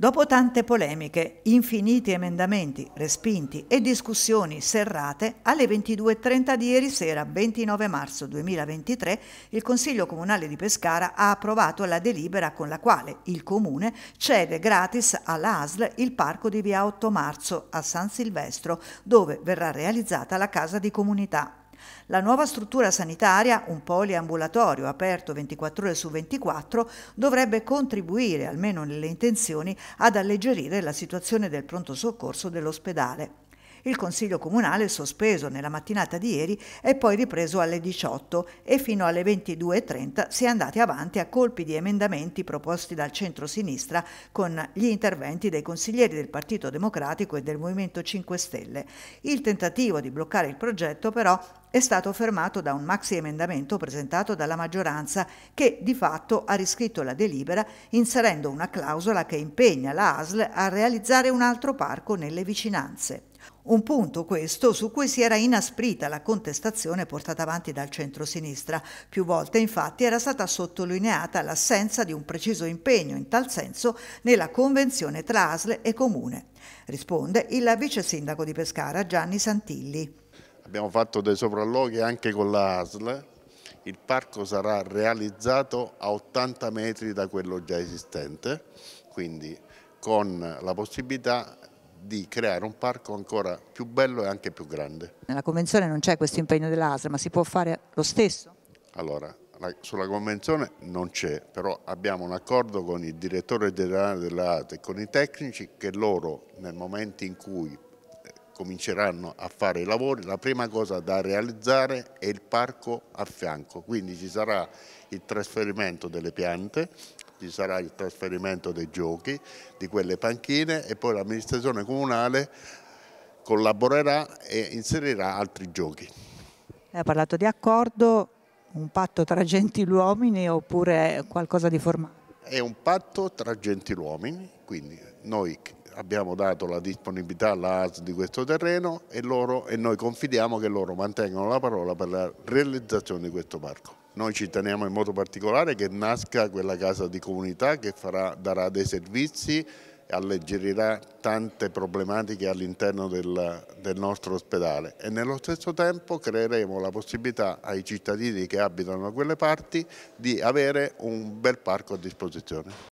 Dopo tante polemiche, infiniti emendamenti respinti e discussioni serrate, alle 22.30 di ieri sera, 29 marzo 2023, il Consiglio Comunale di Pescara ha approvato la delibera con la quale il Comune cede gratis all'ASL il parco di via 8 marzo a San Silvestro, dove verrà realizzata la casa di comunità la nuova struttura sanitaria, un poliambulatorio aperto 24 ore su 24, dovrebbe contribuire, almeno nelle intenzioni, ad alleggerire la situazione del pronto soccorso dell'ospedale. Il Consiglio Comunale sospeso nella mattinata di ieri è poi ripreso alle 18 e fino alle 22.30 si è andati avanti a colpi di emendamenti proposti dal centro-sinistra con gli interventi dei consiglieri del Partito Democratico e del Movimento 5 Stelle. Il tentativo di bloccare il progetto però è stato fermato da un maxi emendamento presentato dalla maggioranza che di fatto ha riscritto la delibera inserendo una clausola che impegna la ASL a realizzare un altro parco nelle vicinanze. Un punto questo su cui si era inasprita la contestazione portata avanti dal centro-sinistra. Più volte infatti era stata sottolineata l'assenza di un preciso impegno in tal senso nella convenzione tra ASL e Comune. Risponde il vice sindaco di Pescara Gianni Santilli. Abbiamo fatto dei sopralloghi anche con la ASL. Il parco sarà realizzato a 80 metri da quello già esistente, quindi con la possibilità di creare un parco ancora più bello e anche più grande. Nella Convenzione non c'è questo impegno dell'ASL, ma si può fare lo stesso? Allora, sulla Convenzione non c'è, però abbiamo un accordo con il direttore generale dell'ATE e con i tecnici che loro nel momento in cui cominceranno a fare i lavori, la prima cosa da realizzare è il parco a fianco, quindi ci sarà il trasferimento delle piante, ci sarà il trasferimento dei giochi, di quelle panchine e poi l'amministrazione comunale collaborerà e inserirà altri giochi. ha parlato di accordo, un patto tra gentiluomini oppure qualcosa di formale? È un patto tra gentiluomini, quindi noi abbiamo dato la disponibilità alla AS di questo terreno e, loro, e noi confidiamo che loro mantengano la parola per la realizzazione di questo parco. Noi ci teniamo in modo particolare che nasca quella casa di comunità che farà, darà dei servizi e alleggerirà tante problematiche all'interno del, del, nostro ospedale e nello stesso tempo creeremo la possibilità ai cittadini che abitano da quelle parti di avere un bel parco a disposizione.